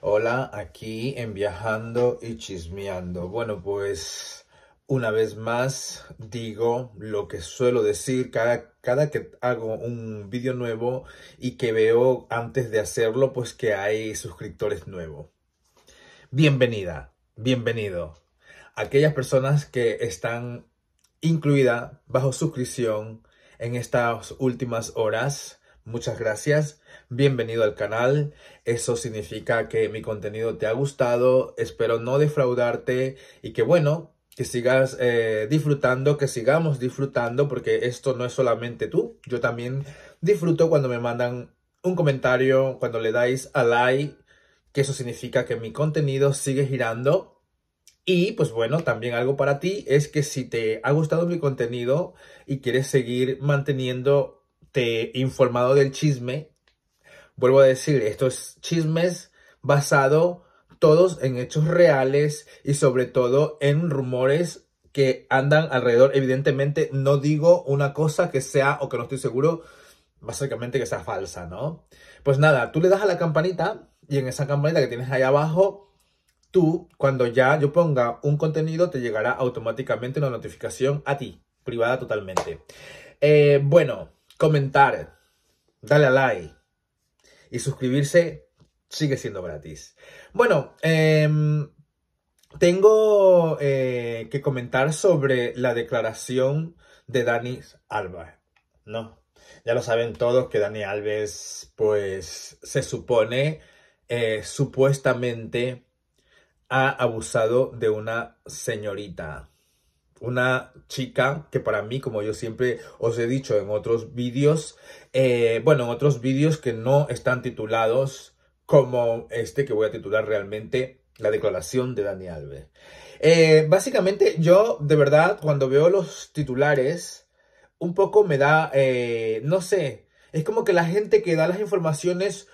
Hola, aquí en Viajando y Chismeando. Bueno, pues una vez más digo lo que suelo decir cada, cada que hago un vídeo nuevo y que veo antes de hacerlo, pues que hay suscriptores nuevos. Bienvenida, bienvenido. Aquellas personas que están incluidas bajo suscripción en estas últimas horas, Muchas gracias, bienvenido al canal. Eso significa que mi contenido te ha gustado, espero no defraudarte y que bueno, que sigas eh, disfrutando, que sigamos disfrutando, porque esto no es solamente tú, yo también disfruto cuando me mandan un comentario, cuando le dais a like, que eso significa que mi contenido sigue girando y pues bueno, también algo para ti es que si te ha gustado mi contenido y quieres seguir manteniendo este, informado del chisme. Vuelvo a decir, estos chismes basado todos en hechos reales y sobre todo en rumores que andan alrededor. Evidentemente no digo una cosa que sea o que no estoy seguro, básicamente que sea falsa, ¿no? Pues nada, tú le das a la campanita y en esa campanita que tienes ahí abajo, tú, cuando ya yo ponga un contenido, te llegará automáticamente una notificación a ti, privada totalmente. Eh, bueno, comentar, darle a like y suscribirse sigue siendo gratis. Bueno, em, tengo eh, que comentar sobre la declaración de Dani Alves, ¿no? Ya lo saben todos que Dani Alves, pues, se supone, eh, supuestamente, ha abusado de una señorita una chica que para mí, como yo siempre os he dicho en otros vídeos, eh, bueno, en otros vídeos que no están titulados como este que voy a titular realmente la declaración de Dani Alves. Eh, básicamente yo de verdad cuando veo los titulares un poco me da, eh, no sé, es como que la gente que da las informaciones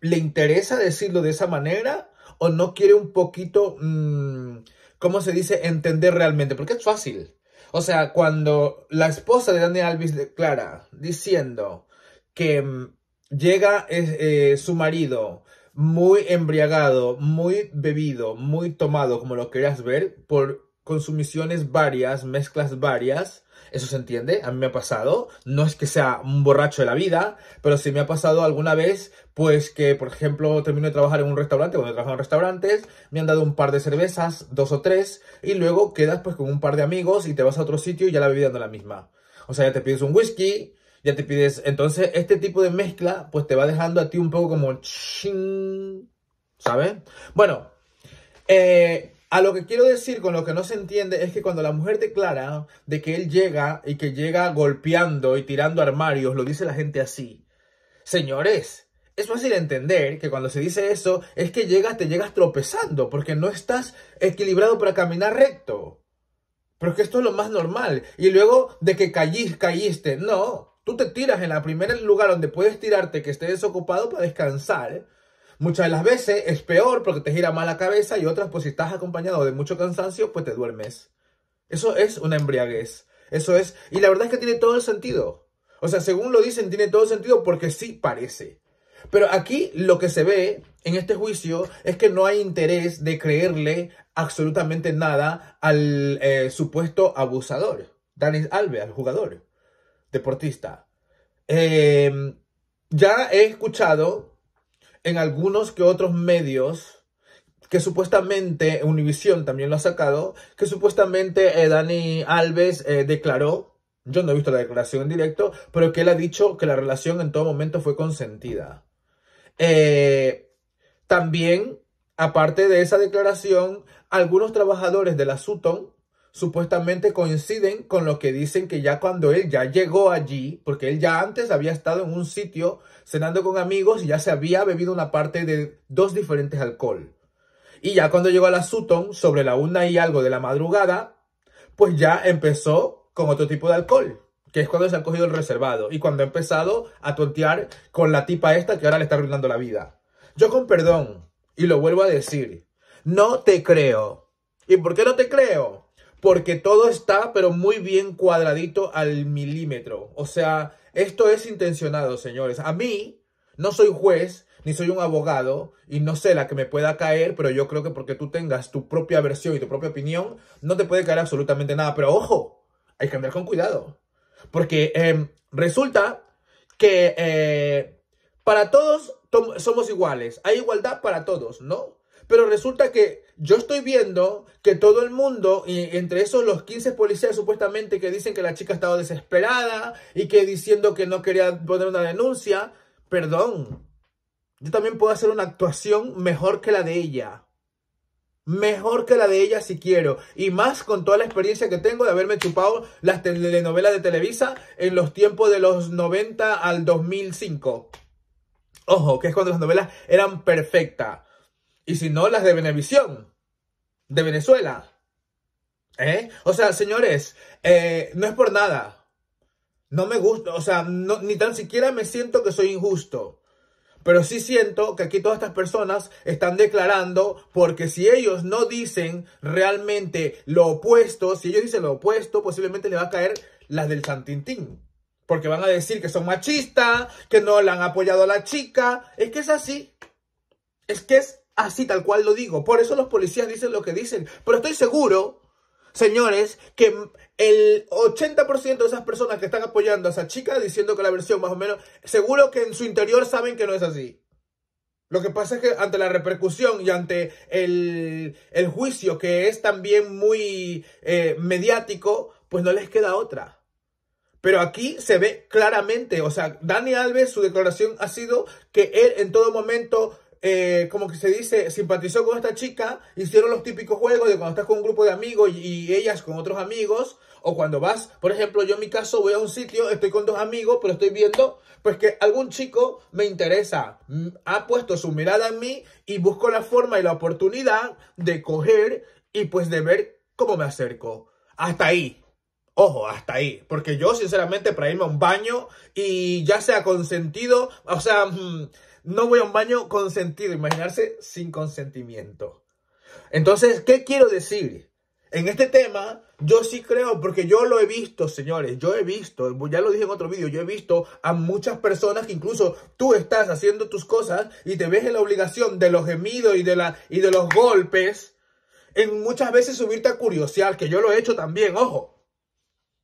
le interesa decirlo de esa manera o no quiere un poquito... Mm, ¿cómo se dice? Entender realmente, porque es fácil. O sea, cuando la esposa de Daniel Alvis declara diciendo que mm, llega eh, su marido muy embriagado, muy bebido, muy tomado, como lo querías ver, por consumiciones varias, mezclas varias, eso se entiende, a mí me ha pasado, no es que sea un borracho de la vida, pero sí me ha pasado alguna vez, pues que, por ejemplo, termino de trabajar en un restaurante, cuando he trabajado en restaurantes, me han dado un par de cervezas, dos o tres, y luego quedas pues con un par de amigos y te vas a otro sitio y ya la bebida no es la misma. O sea, ya te pides un whisky, ya te pides... Entonces, este tipo de mezcla, pues te va dejando a ti un poco como... ¿Sabes? Bueno, eh, a lo que quiero decir con lo que no se entiende es que cuando la mujer declara de que él llega y que llega golpeando y tirando armarios, lo dice la gente así. Señores, es fácil entender que cuando se dice eso es que llegas, te llegas tropezando porque no estás equilibrado para caminar recto. Pero es que esto es lo más normal. Y luego de que caíste. No, tú te tiras en el primer lugar donde puedes tirarte, que esté desocupado para descansar Muchas de las veces es peor porque te gira mal la cabeza y otras, pues si estás acompañado de mucho cansancio, pues te duermes. Eso es una embriaguez. Eso es. Y la verdad es que tiene todo el sentido. O sea, según lo dicen, tiene todo el sentido porque sí parece. Pero aquí lo que se ve en este juicio es que no hay interés de creerle absolutamente nada al eh, supuesto abusador, Danis Alves, al jugador deportista. Em, ya he escuchado en algunos que otros medios que supuestamente, Univision también lo ha sacado, que supuestamente eh, Dani Alves eh, declaró, yo no he visto la declaración en directo, pero que él ha dicho que la relación en todo momento fue consentida. Eh, también, aparte de esa declaración, algunos trabajadores de la Sutton supuestamente coinciden con lo que dicen que ya cuando él ya llegó allí, porque él ya antes había estado en un sitio cenando con amigos y ya se había bebido una parte de dos diferentes alcohol. Y ya cuando llegó a la Sutton, sobre la una y algo de la madrugada, pues ya empezó con otro tipo de alcohol, que es cuando se ha cogido el reservado y cuando ha empezado a tontear con la tipa esta que ahora le está arruinando la vida. Yo con perdón, y lo vuelvo a decir, no te creo. ¿Y por qué no te creo? porque todo está, pero muy bien cuadradito al milímetro. O sea, esto es intencionado, señores. A mí, no soy juez, ni soy un abogado, y no sé la que me pueda caer, pero yo creo que porque tú tengas tu propia versión y tu propia opinión, no te puede caer absolutamente nada. Pero ojo, hay que andar con cuidado. Porque em, resulta que eh, para todos somos iguales. Hay igualdad para todos, ¿no? Pero resulta que yo estoy viendo que todo el mundo, y entre esos los 15 policías supuestamente que dicen que la chica estaba desesperada y que diciendo que no quería poner una denuncia, perdón, yo también puedo hacer una actuación mejor que la de ella. Mejor que la de ella si quiero. Y más con toda la experiencia que tengo de haberme chupado las telenovelas de Televisa en los tiempos de los 90 al 2005. Ojo, que es cuando las novelas eran perfectas. Y si no, las de Venevisión, de Venezuela. ¿Eh? O sea, señores, eh, no es por nada. No me gusta, o sea, ni tan siquiera me siento que soy injusto. Pero sí siento que aquí todas estas personas están declarando porque si ellos no dicen realmente lo opuesto, si ellos dicen lo opuesto, posiblemente le va a caer las del Santintín. Porque van a decir que son machistas, que no le han apoyado a la chica. Es que es así. Es que es Así tal cual lo digo. Por eso los policías dicen lo que dicen. Pero estoy seguro, señores, que el 80% de esas personas que están apoyando a esa chica diciendo que la versión más o menos, seguro que en su interior saben que no es así. Lo que pasa es que ante la repercusión y ante el, juicio que es también muy eh, mediático, pues no les queda otra. Pero aquí se ve claramente, o sea, Dani Alves, su declaración ha sido que él en todo momento eh, como que se dice, simpatizó con esta chica, hicieron los típicos juegos de cuando estás con un grupo de amigos y, y ellas con otros amigos, o cuando vas, por ejemplo, yo en mi caso voy a un sitio, estoy con dos amigos, pero estoy viendo pues que algún chico me interesa, ha puesto su mirada en mí y busco la forma y la oportunidad de coger y pues de ver cómo me acerco. Hasta ahí. Ojo, hasta ahí. Porque yo, sinceramente, para irme a un baño y ya sea consentido, o sea, mm, no voy a un baño consentido. Imaginarse sin consentimiento. Entonces, ¿qué quiero decir? En este tema, yo sí creo, porque yo lo he visto, señores, yo he visto, ya lo dije en otro vídeo, yo he visto a muchas personas que incluso tú estás haciendo tus cosas y te ves en la obligación de los gemidos y de, la, y de los golpes, en muchas veces subirte a curiosidad, que yo lo he hecho también, ojo.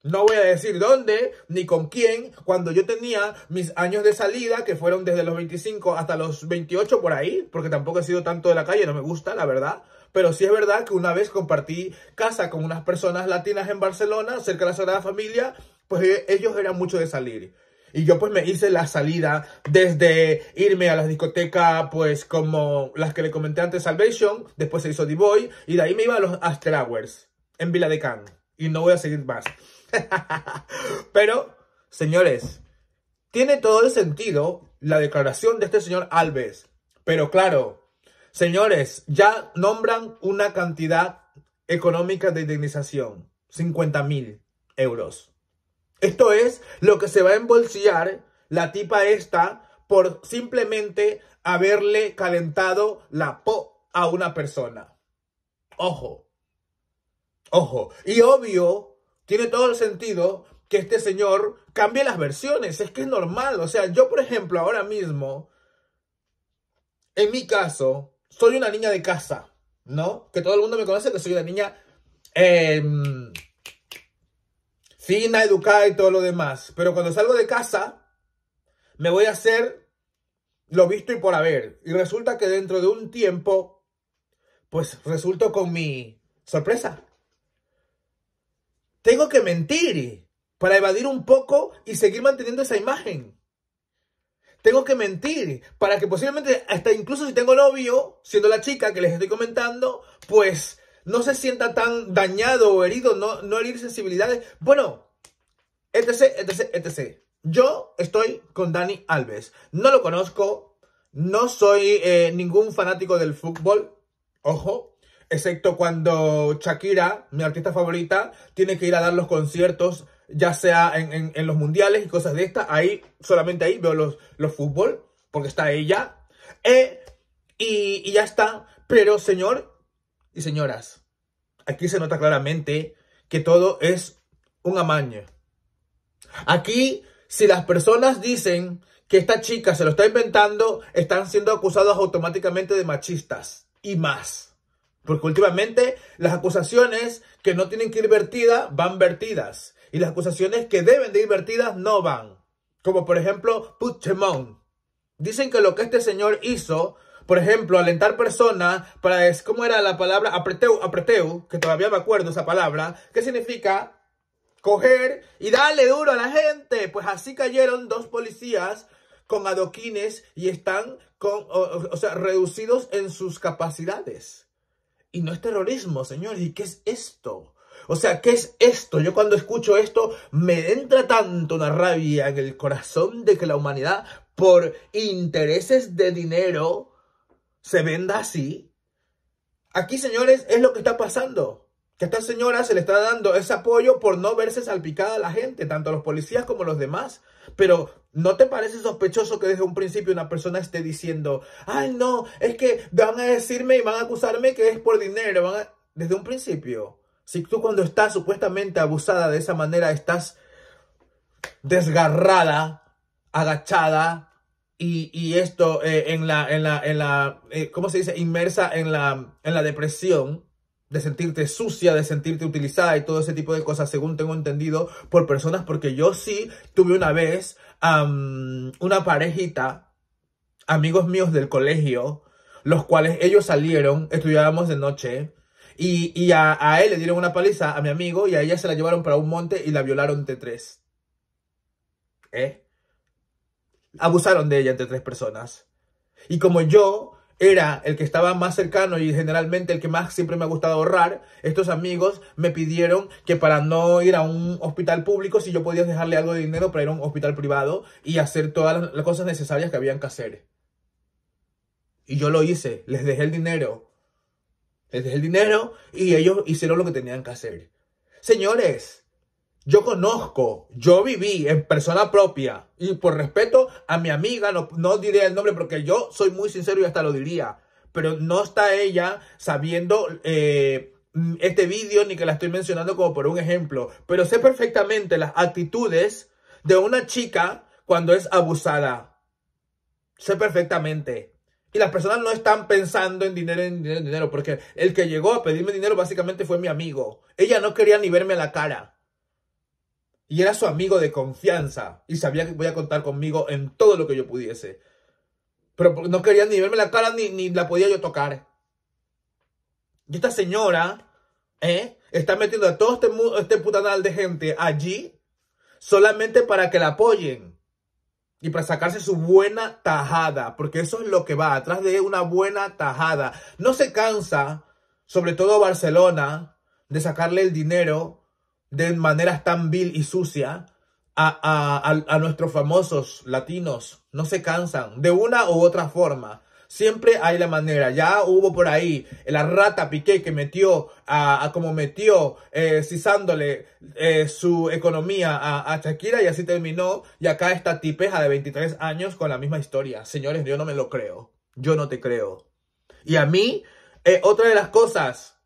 No voy a decir dónde ni con quién cuando yo tenía mis años de salida, que fueron desde los 25 hasta los 28 por ahí, porque tampoco he sido tanto de la calle, no me gusta, la verdad. Pero sí es verdad que una vez compartí casa con unas personas latinas en Barcelona, cerca de la Sagrada Familia, pues eh, ellos eran mucho de salir. Y yo pues me hice la salida desde irme a las discotecas, pues como las que le comenté antes, Salvation, después se hizo d Boy, y de ahí me iba a los After en Vila de Can y no voy a seguir más. Pero, señores, tiene todo el sentido la declaración de este señor Alves. Pero claro, señores, ya nombran una cantidad económica de indemnización, 50 mil euros. Esto es lo que se va a embolsear la tipa esta por simplemente haberle calentado la po a una persona. Ojo, Ojo, y obvio, tiene todo el sentido que este señor cambie las versiones, es que es normal, o sea, yo por ejemplo ahora mismo, en mi caso, soy una niña de casa, ¿no? Que todo el mundo me conoce que soy una niña em, fina, educada y todo lo demás, pero cuando salgo de casa, me voy a hacer lo visto y por haber, y resulta que dentro de un tiempo, pues resulto con mi sorpresa tengo que mentir para evadir un poco y seguir manteniendo esa imagen. Tengo que mentir para que posiblemente, hasta incluso si tengo novio, siendo la chica que les estoy comentando, pues no se sienta tan dañado o herido, no, no herir sensibilidades. Bueno, etc, etc, etc. Yo estoy con Dani Alves. No lo conozco, no soy eh, ningún fanático del fútbol, ojo, excepto cuando Shakira, mi artista favorita, tiene que ir a dar los conciertos, ya sea en, los mundiales y cosas de estas. Ahí, solamente ahí veo los, fútbol, porque está ella. E, y, y ya está. Pero, señor y señoras, aquí se nota claramente que todo es un amaño. Aquí, si las personas dicen que esta chica se lo está inventando, están siendo acusados automáticamente de machistas y más. Porque últimamente las acusaciones que no tienen que ir vertidas van vertidas. Y las acusaciones que deben de ir vertidas no van. Como por ejemplo Puchemón Dicen que lo que este señor hizo, por ejemplo, alentar personas para, es, ¿cómo era la palabra? Apreteu, apreteu, que todavía me acuerdo esa palabra, que significa coger y darle duro a la gente. Pues así cayeron dos policías con adoquines y están con, o sea, reducidos en sus capacidades y no es terrorismo, señores. ¿Y qué es esto? O sea, ¿qué es esto? Yo cuando escucho esto me entra tanto una rabia en el corazón de que la humanidad por intereses de dinero se venda así. Aquí, señores, es lo que está pasando. Que a esta señora se le está dando ese apoyo por no verse salpicada a la gente, tanto a los policías como a los demás. Pero ¿No te parece sospechoso que desde un principio una persona esté diciendo, ay no, es que van a decirme y van a acusarme que es por dinero? Van Desde un principio, si tú cuando estás supuestamente abusada de esa manera, estás desgarrada, agachada y, y esto eh, en la, en la, en la eh, ¿cómo se dice? Inmersa en la, en la depresión, de sentirte sucia, de sentirte utilizada y todo ese tipo de cosas, según tengo entendido, por personas, porque yo sí tuve una vez una parejita, amigos míos del colegio, los cuales ellos salieron, estudiábamos de noche, y, a, él le dieron una paliza a mi amigo y a ella se la llevaron para un monte y la violaron de tres. ¿Eh? Abusaron de ella entre tres personas. Y como yo era el que estaba más cercano y generalmente el que más siempre me ha gustado ahorrar, estos amigos me pidieron que para no ir a un hospital público, si yo podía dejarle algo de dinero para ir a un hospital privado y hacer todas las cosas necesarias que habían que hacer. Y yo lo hice, les dejé el dinero. Les dejé el dinero y ellos hicieron lo que tenían que hacer. Señores, yo conozco, yo viví en persona propia y por respeto a mi amiga, no, diré el nombre porque yo soy muy sincero y hasta lo diría, pero no está ella sabiendo eh, este vídeo ni que la estoy mencionando como por un ejemplo, pero sé perfectamente las actitudes de una chica cuando es abusada. Sé perfectamente. Y las personas no están pensando en dinero, en dinero, en dinero, porque el que llegó a pedirme dinero básicamente fue mi amigo. Ella no quería ni verme a la cara. Y era su amigo de confianza. Y sabía que podía contar conmigo en todo lo que yo pudiese. Pero no quería ni verme la cara ni, ni la podía yo tocar. Y esta señora, ¿eh? Está metiendo a todo este, este putanal de gente allí solamente para que la apoyen. Y para sacarse su buena tajada, porque eso es lo que va atrás de una buena tajada. No se cansa, sobre todo Barcelona, de sacarle el dinero de manera tan vil y sucia a, nuestros famosos latinos. No se cansan de una u otra forma. Siempre hay la manera. Ya hubo por ahí la rata Piqué que metió a, como metió, eh, cizándole eh, su economía a, Shakira y así terminó. Y acá esta tipeja de 23 años con la misma historia. Señores, yo no me lo creo. Yo no te creo. Y a mí, eh, otra de las cosas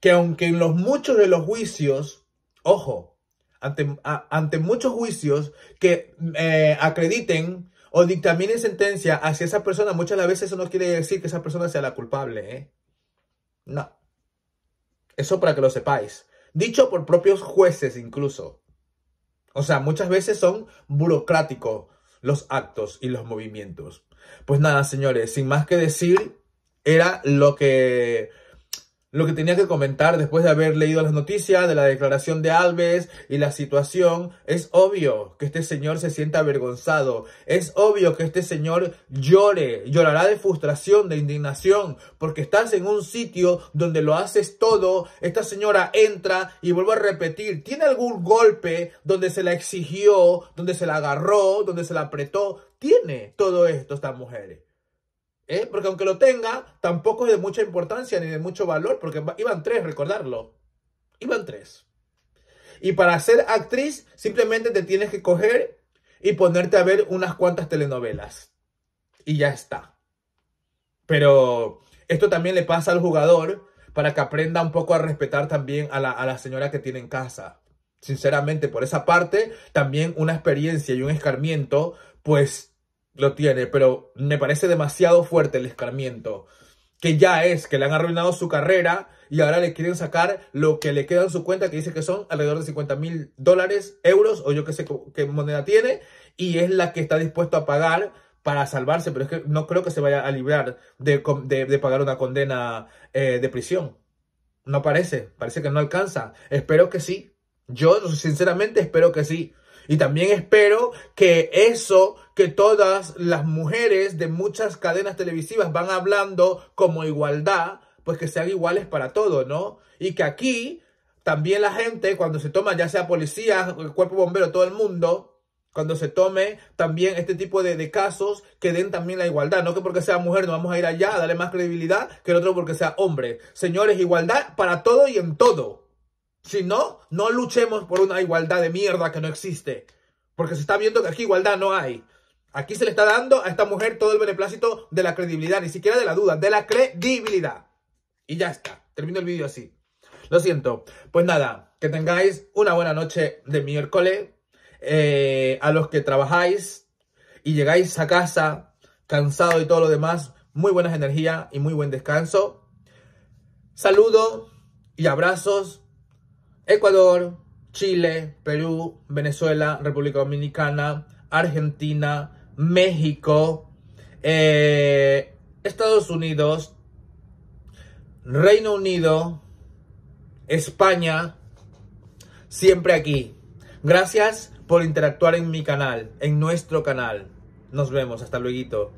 que aunque en los muchos de los juicios Ojo, ante, ante muchos juicios que eh, acrediten o dictaminen sentencia hacia esa persona, muchas veces eso no quiere decir que esa persona sea la culpable. ¿eh? No. Eso para que lo sepáis. Dicho por propios jueces incluso. O sea, muchas veces son burocráticos los actos y los movimientos. Pues nada, señores, sin más que decir, era lo que lo que tenía que comentar después de haber leído las noticias de la declaración de Alves y la situación, es obvio que este señor se sienta avergonzado, es obvio que este señor llore, llorará de frustración, de indignación, porque estás en un sitio donde lo haces todo, esta señora entra y vuelvo a repetir, tiene algún golpe donde se la exigió, donde se la agarró, donde se la apretó, tiene todo esto estas mujeres. ¿eh? Porque aunque lo tenga, tampoco es de mucha importancia ni de mucho valor, porque iban tres, recordarlo. Iban tres. Y para ser actriz, simplemente te tienes que coger y ponerte a ver unas cuantas telenovelas. Y ya está. Pero esto también le pasa al jugador para que aprenda un poco a respetar también a la, a la señora que tiene en casa. Sinceramente, por esa parte, también una experiencia y un escarmiento, pues lo tiene, pero me parece demasiado fuerte el escarmiento. Que ya es, que le han arruinado su carrera y ahora le quieren sacar lo que le queda en su cuenta, que dice que son alrededor de 50 mil dólares, euros, o yo qué sé qué moneda tiene, y es la que está dispuesto a pagar para salvarse, pero es que no creo que se vaya a librar de, pagar una condena eh, de prisión. No parece, parece que no alcanza. Espero que sí. Yo sinceramente espero que sí. Y también espero que eso que todas las mujeres de muchas cadenas televisivas van hablando como igualdad, pues que sean iguales para todo, ¿no? Y que aquí también la gente, cuando se toma, ya sea policía, cuerpo bombero, todo el mundo, cuando se tome también este tipo de, casos que den también la igualdad, no que porque sea mujer no vamos a ir allá a darle más credibilidad que el otro porque sea hombre. Señores, igualdad para todo y en todo. Si no, no luchemos por una igualdad de mierda que no existe. Porque se está viendo que aquí igualdad no hay. Aquí se le está dando a esta mujer todo el beneplácito de la credibilidad, ni siquiera de la duda, de la credibilidad. Y ya está. Termino el vídeo así. Lo siento. Pues nada, que tengáis una buena noche de miércoles. Eh, a los que trabajáis y llegáis a casa cansado y todo lo demás, muy buenas energías y muy buen descanso. Saludo y abrazos Ecuador, Chile, Perú, Venezuela, República Dominicana, Argentina, México, eh, Estados Unidos, Reino Unido, España, siempre aquí. Gracias por interactuar en mi canal, en nuestro canal. Nos vemos, hasta luego.